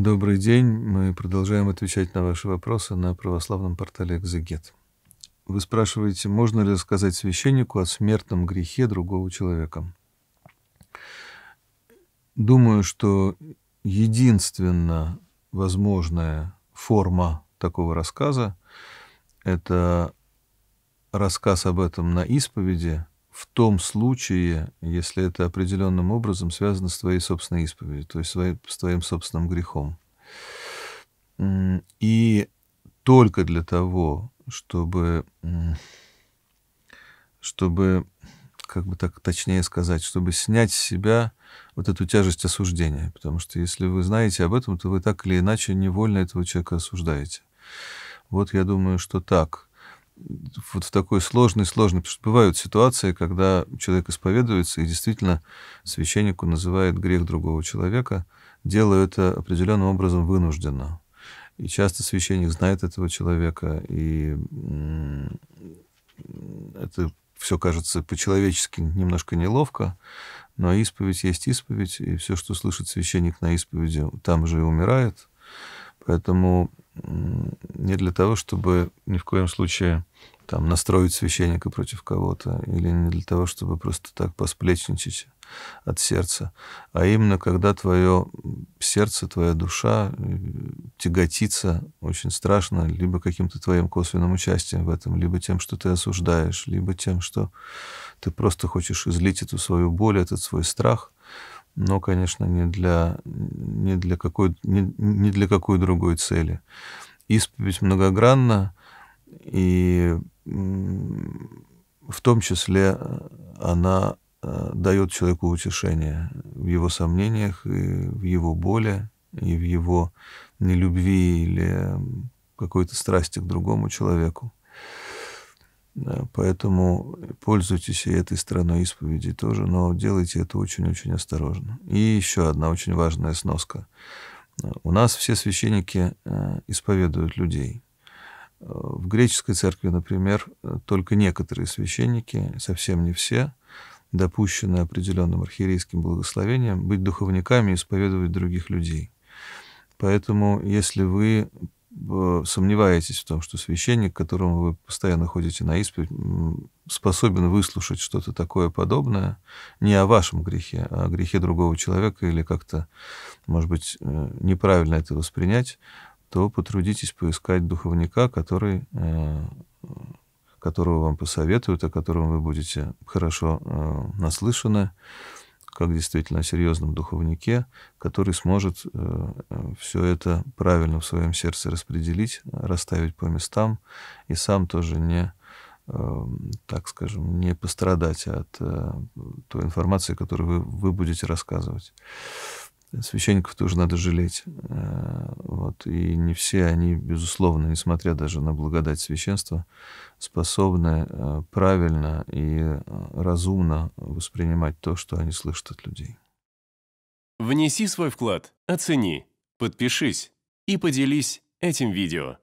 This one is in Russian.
Добрый день. Мы продолжаем отвечать на ваши вопросы на православном портале «Экзегет». Вы спрашиваете, можно ли сказать священнику о смертном грехе другого человека? Думаю, что единственная возможная форма такого рассказа – это рассказ об этом на исповеди – в том случае, если это определенным образом связано с твоей собственной исповедью, то есть с твоим собственным грехом. И только для того, чтобы, чтобы, как бы так точнее сказать, чтобы снять с себя вот эту тяжесть осуждения. Потому что если вы знаете об этом, то вы так или иначе невольно этого человека осуждаете. Вот я думаю, что так – вот в такой сложной, сложной, потому что бывают ситуации, когда человек исповедуется и действительно священнику называет грех другого человека, делая это определенным образом вынужденно. И часто священник знает этого человека, и это все кажется по-человечески немножко неловко, но исповедь есть исповедь, и все, что слышит священник на исповеди, там же и умирает. Поэтому не для того, чтобы ни в коем случае там, настроить священника против кого-то, или не для того, чтобы просто так посплечничать от сердца, а именно когда твое сердце, твоя душа э, тяготится очень страшно либо каким-то твоим косвенным участием в этом, либо тем, что ты осуждаешь, либо тем, что ты просто хочешь излить эту свою боль, этот свой страх но, конечно, не для, не для, какой, не, не для какой другой цели. Исповедь многогранна, и в том числе э, она э, дает человеку утешение в его сомнениях, и в его боли, и в его нелюбви или какой-то страсти к другому человеку. Э, поэтому Пользуйтесь и этой страной исповеди тоже, но делайте это очень-очень осторожно. И еще одна очень важная сноска. У нас все священники э, исповедуют людей. В греческой церкви, например, только некоторые священники, совсем не все, допущены определенным архиерейским благословением, быть духовниками и исповедовать других людей. Поэтому, если вы Э, сомневаетесь в том, что священник, которому вы постоянно ходите на исповедь, способен выслушать что-то такое подобное, не о вашем грехе, а о грехе другого человека, или как-то, может быть, э, неправильно это воспринять, то потрудитесь поискать духовника, который, э, которого вам посоветуют, о котором вы будете хорошо наслышаны, как действительно о серьезном духовнике, который сможет э, э, все это правильно в своем сердце распределить, расставить по местам и сам тоже не, эм, так скажем, не пострадать от э, той информации, которую вы, вы будете рассказывать. Священников тоже надо жалеть. Э, вот. И не все они, безусловно, несмотря даже на благодать священства, способны э, правильно и э, разумно воспринимать то, что они слышат от людей. Внеси свой вклад, оцени, подпишись и поделись этим видео.